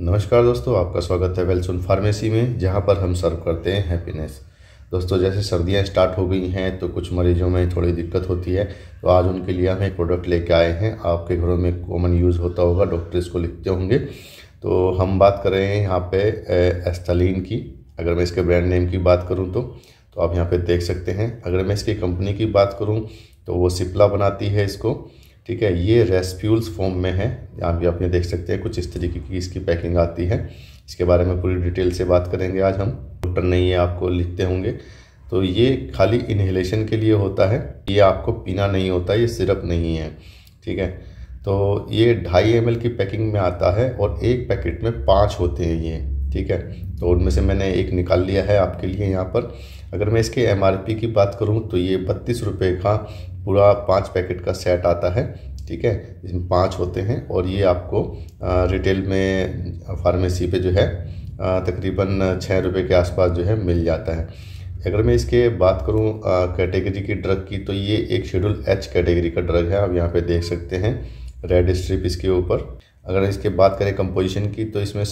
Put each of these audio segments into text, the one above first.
नमस्कार दोस्तों आपका स्वागत है वेलसुन फार्मेसी में जहाँ पर हम सर्व करते हैं हैप्पीनेस दोस्तों जैसे सर्दियाँ स्टार्ट हो गई हैं तो कुछ मरीजों में थोड़ी दिक्कत होती है तो आज उनके लिए हम एक प्रोडक्ट लेके आए हैं आपके घरों में कॉमन यूज़ होता होगा डॉक्टर इसको लिखते होंगे तो हम बात कर रहे हैं यहाँ पे एस्थलिन की अगर मैं इसके ब्रांड नेम की बात करूँ तो तो आप यहाँ पर देख सकते हैं अगर मैं इसकी कंपनी की बात करूँ तो वो सिप्ला बनाती है इसको ठीक है ये रेस्प्यूल्स फॉर्म में है आप भी ये देख सकते हैं कुछ इस तरीके की इसकी पैकिंग आती है इसके बारे में पूरी डिटेल से बात करेंगे आज हम डॉक्टर नहीं है आपको लिखते होंगे तो ये खाली इन्हेलेशन के लिए होता है ये आपको पीना नहीं होता ये सिरप नहीं है ठीक है तो ये ढाई एम की पैकिंग में आता है और एक पैकेट में पाँच होते हैं ये ठीक है तो उनमें से मैंने एक निकाल लिया है आपके लिए यहाँ पर अगर मैं इसके एम की बात करूँ तो ये बत्तीस रुपये का पूरा पाँच पैकेट का सेट आता है ठीक है इसमें पाँच होते हैं और ये आपको रिटेल में फार्मेसी पे जो है तकरीबन छः रुपये के आसपास जो है मिल जाता है अगर मैं इसके बात करूँ कैटेगरी की ड्रग की तो ये एक शेड्यूल एच कैटेगरी का ड्रग है आप यहाँ पे देख सकते हैं रेड स्ट्रिप इसके ऊपर अगर इसके बात करें कंपोजिशन की तो इसमें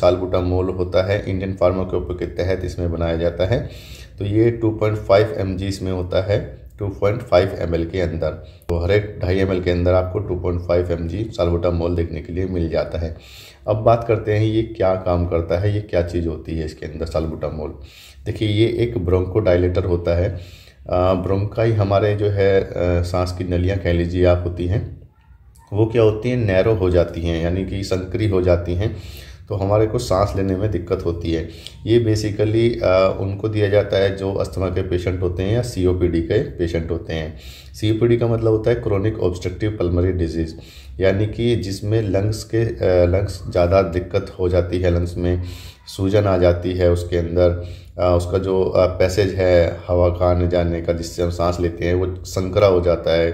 मोल होता है इंडियन फार्माकोपो के तहत इसमें बनाया जाता है तो ये 2.5 पॉइंट इसमें होता है 2.5 ml के अंदर तो हर एक ढाई एम के अंदर आपको 2.5 पॉइंट एम साल्बोटामोल देखने के लिए मिल जाता है अब बात करते हैं ये क्या काम करता है ये क्या चीज़ होती है इसके अंदर साल्बोटामोल देखिए ये एक ब्रोंको डायलेटर होता है ब्रोंकाई हमारे जो है सांस की नलियाँ कह लीजिए आप होती हैं वो क्या होती हैं नैरो हो जाती हैं यानी कि संकरी हो जाती हैं तो हमारे को सांस लेने में दिक्कत होती है ये बेसिकली उनको दिया जाता है जो अस्थमा के पेशेंट होते हैं या सी के पेशेंट होते हैं सी का मतलब होता है क्रोनिक ऑब्स्ट्रक्टिव पल्मरी डिजीज़ यानी कि जिसमें लंग्स के लंग्स ज़्यादा दिक्कत हो जाती है लंग्स में सूजन आ जाती है उसके अंदर उसका जो पैसेज है हवा का आने जाने का जिससे हम सांस लेते हैं वो संकरा हो जाता है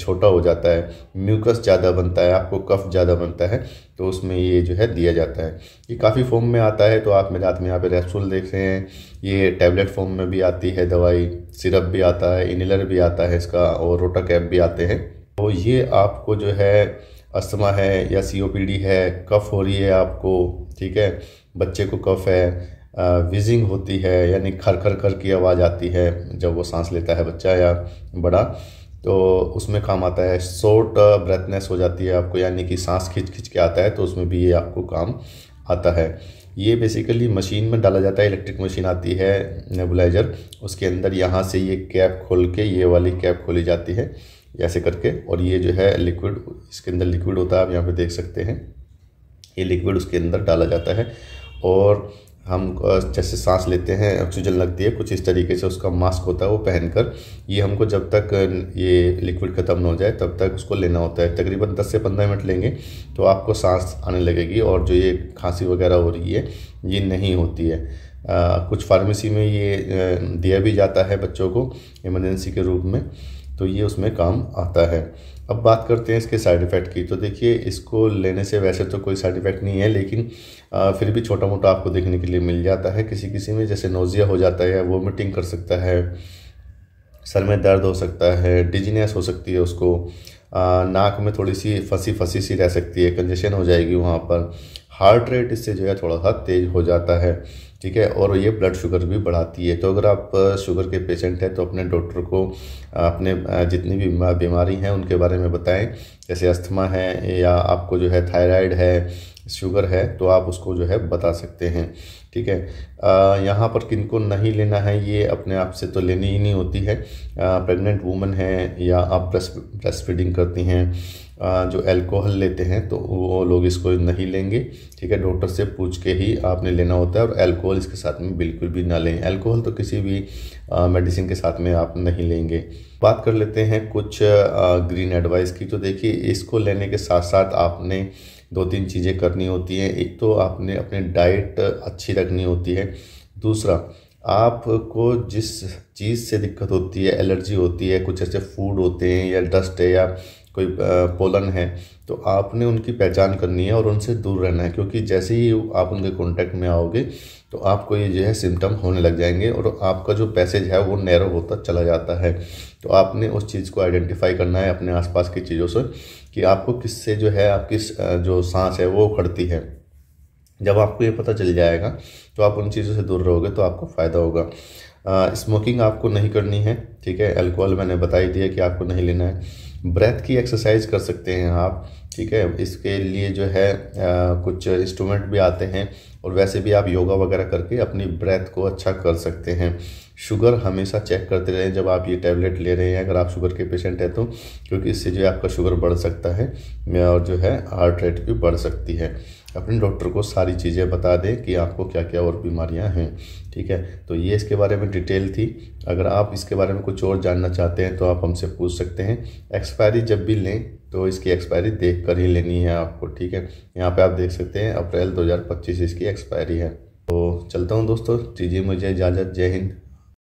छोटा हो जाता है म्यूकस ज़्यादा बनता है आपको कफ ज़्यादा बनता है तो उसमें ये जो है दिया जाता है ये काफ़ी फॉर्म में आता है तो आप मेरे हाथ में यहाँ पे रेप्सूल देख रहे हैं ये टैबलेट फॉर्म में भी आती है दवाई सिरप भी आता है इनलर भी आता है इसका और रोटा कैप भी आते हैं तो ये आपको जो है अस्थमा है या सी है कफ हो रही है आपको ठीक है बच्चे को कफ है विजिंग होती है यानी खर खर खर की आवाज़ आती है जब वो सांस लेता है बच्चा या बड़ा तो उसमें काम आता है शॉर्ट ब्रेथनेस uh, हो जाती है आपको यानी कि सांस खींच खींच के आता है तो उसमें भी ये आपको काम आता है ये बेसिकली मशीन में डाला जाता है इलेक्ट्रिक मशीन आती है नेबुलाइजर उसके अंदर यहाँ से ये कैप खोल के ये वाली कैप खोली जाती है ऐसे करके और ये जो है लिक्विड इसके अंदर लिक्विड होता है आप यहाँ पे देख सकते हैं ये लिक्विड उसके अंदर डाला जाता है और हम जैसे सांस लेते हैं ऑक्सीजन लगती है कुछ इस तरीके से उसका मास्क होता है वो पहनकर ये हमको जब तक ये लिक्विड ख़त्म ना हो जाए तब तक उसको लेना होता है तकरीबन 10 से 15 मिनट लेंगे तो आपको सांस आने लगेगी और जो ये खांसी वगैरह हो रही है ये नहीं होती है आ, कुछ फार्मेसी में ये दिया भी जाता है बच्चों को इमरजेंसी के रूप में तो ये उसमें काम आता है अब बात करते हैं इसके साइड इफ़ेक्ट की तो देखिए इसको लेने से वैसे तो कोई साइड इफ़ेक्ट नहीं है लेकिन आ, फिर भी छोटा मोटा आपको देखने के लिए मिल जाता है किसी किसी में जैसे नोज़िया हो जाता है वोमिटिंग कर सकता है सर में दर्द हो सकता है डिजीनेस हो सकती है उसको आ, नाक में थोड़ी सी फंसी फंसी सी रह सकती है कंजेशन हो जाएगी वहाँ पर हार्ट रेट इससे जो है थोड़ा सा तेज़ हो जाता है ठीक है और ये ब्लड शुगर भी बढ़ाती है तो अगर आप शुगर के पेशेंट हैं तो अपने डॉक्टर को अपने जितनी भी बीमारी हैं उनके बारे में बताएं जैसे अस्थमा है या आपको जो है थायराइड है शुगर है तो आप उसको जो है बता सकते हैं ठीक है यहाँ पर किनको नहीं लेना है ये अपने आप से तो लेनी ही नहीं होती है प्रेग्नेंट वूमन है या आप ब्रेस्ट ब्रेस्ट फीडिंग करती हैं जो अल्कोहल लेते हैं तो वो लोग इसको नहीं लेंगे ठीक है डॉक्टर से पूछ के ही आपने लेना होता है और अल्कोहल इसके साथ में बिल्कुल भी ना लें अल्कोहल तो किसी भी मेडिसिन के साथ में आप नहीं लेंगे बात कर लेते हैं कुछ ग्रीन एडवाइस की तो देखिए इसको लेने के साथ साथ आपने दो तीन चीज़ें करनी होती हैं एक तो आपने अपने डाइट अच्छी रखनी होती है दूसरा आपको जिस चीज़ से दिक्कत होती है एलर्जी होती है कुछ ऐसे फूड होते हैं या डस्ट है या कोई पोलन है तो आपने उनकी पहचान करनी है और उनसे दूर रहना है क्योंकि जैसे ही आप उनके कॉन्टैक्ट में आओगे तो आपको ये जो है सिम्टम होने लग जाएंगे और आपका जो पैसेज है वो नैरो होता चला जाता है तो आपने उस चीज़ को आइडेंटिफाई करना है अपने आसपास की चीज़ों से कि आपको किससे जो है आपकी जो सांस है वो उखड़ती है जब आपको ये पता चल जाएगा तो आप उन चीज़ों से दूर रहोगे तो आपको फ़ायदा होगा स्मोकिंग आपको नहीं करनी है ठीक है अल्कोहल मैंने बता ही दिया कि आपको नहीं लेना है ब्रेथ की एक्सरसाइज कर सकते हैं आप ठीक है इसके लिए जो है आ, कुछ इंस्ट्रूमेंट भी आते हैं और वैसे भी आप योगा वगैरह करके अपनी ब्रेथ को अच्छा कर सकते हैं शुगर हमेशा चेक करते रहें जब आप ये टैबलेट ले रहे हैं अगर आप शुगर के पेशेंट हैं तो क्योंकि इससे जो है आपका शुगर बढ़ सकता है और जो है हार्ट रेट भी बढ़ सकती है अपने डॉक्टर को सारी चीज़ें बता दें कि आपको क्या क्या और बीमारियां हैं ठीक है तो ये इसके बारे में डिटेल थी अगर आप इसके बारे में कुछ और जानना चाहते हैं तो आप हमसे पूछ सकते हैं एक्सपायरी जब भी लें तो इसकी एक्सपायरी देख कर ही लेनी है आपको ठीक है यहाँ पे आप देख सकते हैं अप्रैल दो इसकी एक्सपायरी है तो चलता हूँ दोस्तों जी मुझे इजाज़त जय हिंद